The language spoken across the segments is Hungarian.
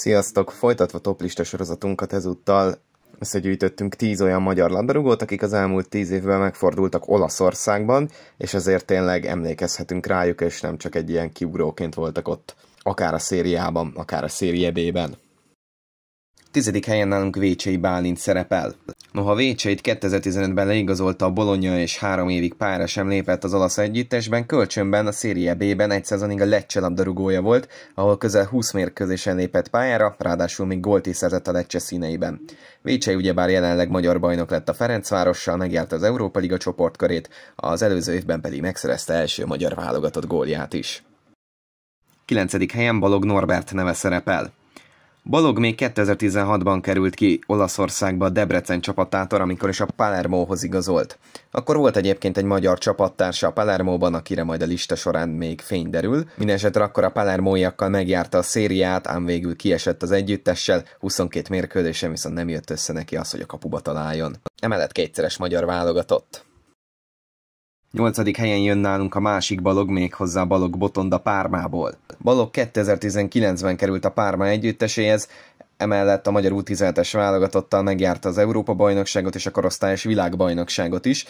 Sziasztok! Folytatva toplista sorozatunkat ezúttal összegyűjtöttünk tíz olyan magyar labdarúgót, akik az elmúlt tíz évben megfordultak Olaszországban, és ezért tényleg emlékezhetünk rájuk, és nem csak egy ilyen kiugróként voltak ott, akár a szériában, akár a szériebében. Tizedik helyen nálunk Vécsei Bálint szerepel. Noha Vécseit 2015-ben leigazolta a Bologna és három évig pára sem lépett az olasz együttesben, kölcsönben a Serie B-ben egy szezonig a Lecce labdarúgója volt, ahol közel 20 mérkőzésen lépett pályára, ráadásul még gólt is szerzett a Lecce színeiben. Vécsei ugyebár jelenleg magyar bajnok lett a Ferencvárossal, megjárt az Európa Liga csoportkörét, az előző évben pedig megszerezte első magyar válogatott gólját is. 9. helyen Balog Norbert neve szerepel. Balog még 2016-ban került ki Olaszországba a Debrecen csapatától, amikor is a Palermohoz igazolt. Akkor volt egyébként egy magyar csapattársa a Palermóban, akire majd a lista során még fény derül. Mindenesetre akkor a Palermóiakkal megjárta a szériát, ám végül kiesett az együttessel, 22 mérkőzésen viszont nem jött össze neki az, hogy a kapuba találjon. Emellett kétszeres magyar válogatott. Nyolcadik helyen jön nálunk a másik Balog, méghozzá Balog Botonda Pármából. Balog 2019-ben került a Párma együtteséhez, emellett a magyar U17-es válogatottal megjárta az Európa-bajnokságot és a korosztályos világbajnokságot is,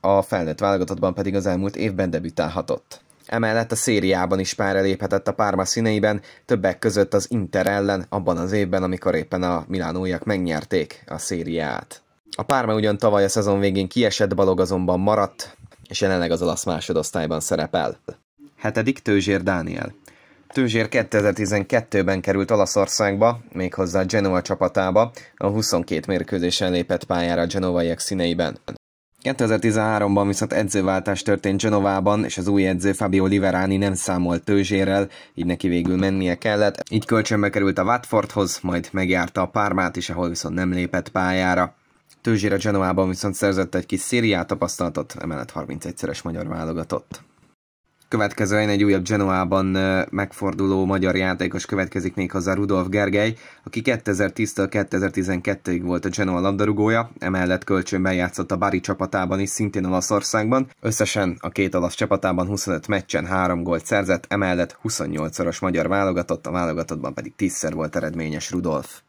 a felnőtt válogatottban pedig az elmúlt évben debütálhatott. Emellett a szériában is pár eléphetett a párma színeiben, többek között az Inter ellen abban az évben, amikor éppen a milánóiak megnyerték a szériát. A párma ugyan tavaly a szezon végén kiesett, Balog azonban maradt, és jelenleg az olasz másodosztályban szerepel. Hetedik Tőzsér Dániel. Tőzsér 2012-ben került Olaszországba, méghozzá Genoa csapatába, a 22 mérkőzésen lépett pályára a genovaiak színeiben. 2013-ban viszont edzőváltás történt Genovában, és az új edző Fabio Liverani nem számolt tőzsérrel, így neki végül mennie kellett, így kölcsönbe került a Watfordhoz, majd megjárta a Pármát is, ahol viszont nem lépett pályára. Tőzsére Genoában viszont szerzett egy kis szériá tapasztalatot, emellett 31-szeres magyar válogatott. Következően egy újabb Genoában megforduló magyar játékos következik hozzá Rudolf Gergely, aki 2010-től 2012-ig volt a Genoa labdarúgója, emellett kölcsönben játszott a Bari csapatában is, szintén Olaszországban. Összesen a két olasz csapatában 25 meccsen 3 gólt szerzett, emellett 28-szoros magyar válogatott, a válogatottban pedig 10-szer volt eredményes Rudolf.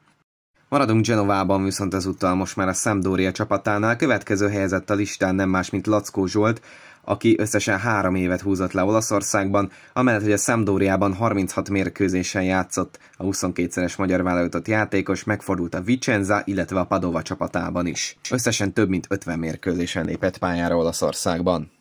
Maradunk Genovában viszont ezúttal most már a Sampdoria csapatánál. Következő helyezett a listán nem más, mint Lackó Zsolt, aki összesen három évet húzott le Olaszországban, amellett, hogy a Szemdóriában 36 mérkőzésen játszott a 22-szeres magyar válogatott játékos, megfordult a Vicenza, illetve a Padova csapatában is. Összesen több mint 50 mérkőzésen lépett pályára Olaszországban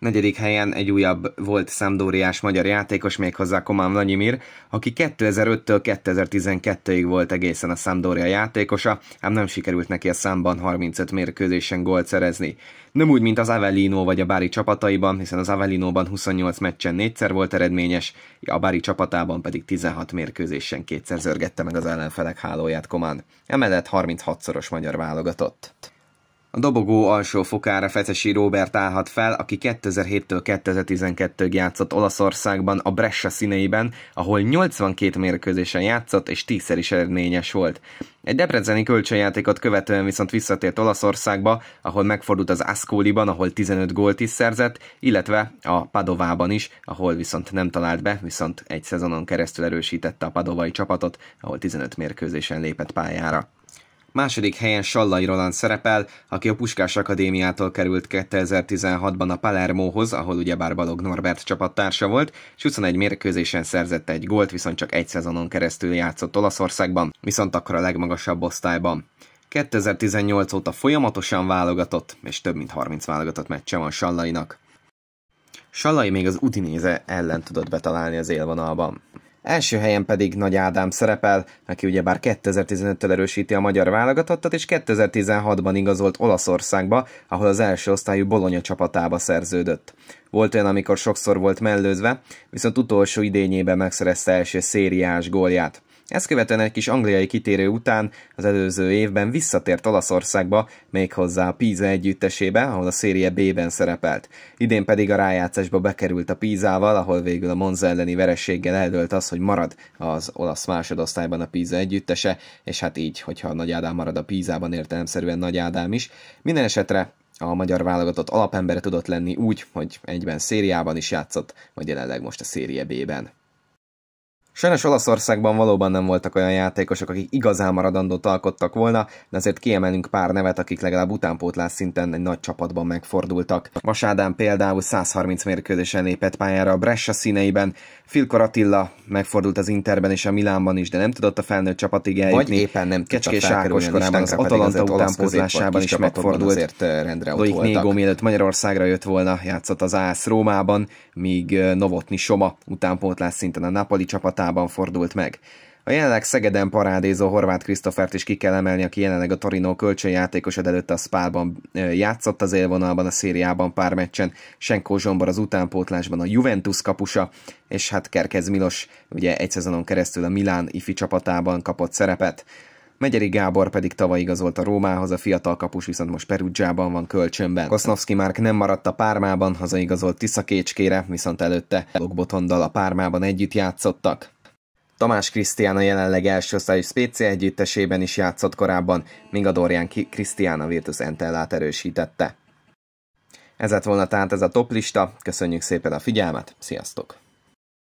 negyedik helyen egy újabb volt szemdóriás magyar játékos, méghozzá Komám Nagyimir, aki 2005-től 2012-ig volt egészen a szemdória játékosa, ám nem sikerült neki a számban 35 mérkőzésen gólt szerezni. Nem úgy, mint az Avellino vagy a Bári csapataiban, hiszen az Avellinóban 28 meccsen négyszer volt eredményes, a Bári csapatában pedig 16 mérkőzésen kétszer zörgette meg az ellenfelek hálóját Komán. Emellett 36-szoros magyar válogatott. A dobogó alsó fokára Fecesi Róbert állhat fel, aki 2007-től 2012-ig játszott Olaszországban, a Brescia színeiben, ahol 82 mérkőzésen játszott és 10-szer is eredményes volt. Egy debreceni kölcsönjátékot követően viszont visszatért Olaszországba, ahol megfordult az Ascoliban, ahol 15 gólt is szerzett, illetve a Padovában is, ahol viszont nem talált be, viszont egy szezonon keresztül erősítette a padovai csapatot, ahol 15 mérkőzésen lépett pályára. Második helyen Sallai Roland szerepel, aki a Puskás Akadémiától került 2016-ban a Palermohoz, ahol ugyebár Balog Norbert csapattársa volt, és 21 mérkőzésen szerzett egy gólt, viszont csak egy szezonon keresztül játszott Olaszországban, viszont akkor a legmagasabb osztályban. 2018 óta folyamatosan válogatott, és több mint 30 válogatott meccse van Sallainak. Sallai még az Udinéze ellen tudott betalálni az élvonalban. Első helyen pedig Nagy Ádám szerepel, aki ugyebár 2015-től erősíti a magyar válogatottat, és 2016-ban igazolt Olaszországba, ahol az első osztályú Bolonya csapatába szerződött. Volt olyan, amikor sokszor volt mellőzve, viszont utolsó idényében megszerezte első szériás gólját. Ezt követően egy kis angliai kitérő után az előző évben visszatért Olaszországba, méghozzá a Pisa együttesébe, ahol a szérie B-ben szerepelt. Idén pedig a rájátszásba bekerült a pízával, ahol végül a Monza elleni vereséggel eldölt az, hogy marad az olasz másodosztályban a Pisa együttese, és hát így, hogyha Nagy Ádám marad a pízában értelemszerűen Nagy Ádám is. Minden esetre a magyar válogatott alapembere tudott lenni úgy, hogy egyben szériában is játszott, vagy jelenleg most a szérie B-ben. Sajnos Olaszországban valóban nem voltak olyan játékosok, akik igazán maradandót alkottak volna, de azért kiemelünk pár nevet, akik legalább utánpótlás szinten egy nagy csapatban megfordultak. Vasádán például 130 mérkőzésen lépett pályára a Brescia színeiben, Filkor Attila megfordult az Interben és a Milánban is, de nem tudott a felnőtt csapatig eljutni. Vagy éppen nem Kecskés Ákos Kostán az Atalanta utánpótlásában is megfordult. Azért rendre Doik Négó mielőtt Magyarországra jött volna, játszott az ÁSZ Rómában, míg Novotni Soma utánpótlás szinten a Napoli csapatában fordult meg. A jelenleg Szegeden parádézó Horváth Krisztofert is ki kell emelni, aki jelenleg a Torino kölcsönjátékos előtt a Spálban játszott az élvonalban, a szériában pár meccsen, Senkó Zsombor az utánpótlásban a Juventus kapusa, és hát Kerkez Milos ugye egy szezonon keresztül a Milán ifi csapatában kapott szerepet. Megyeri Gábor pedig tavaly igazolt a Rómához, a fiatal kapus viszont most Perugiában van kölcsönben. Kosznovski Márk nem maradt a Pármában, hazaigazolt Tiszakécskére, viszont előtte Logbotondal a Pármában együtt játszottak. Tamás Krisztián a jelenleg első osztályos Spécia együttesében is játszott korábban, míg a Dorian Krisztián a Virtus Entellát erősítette. Ez lett volna tehát ez a toplista, köszönjük szépen a figyelmet, sziasztok!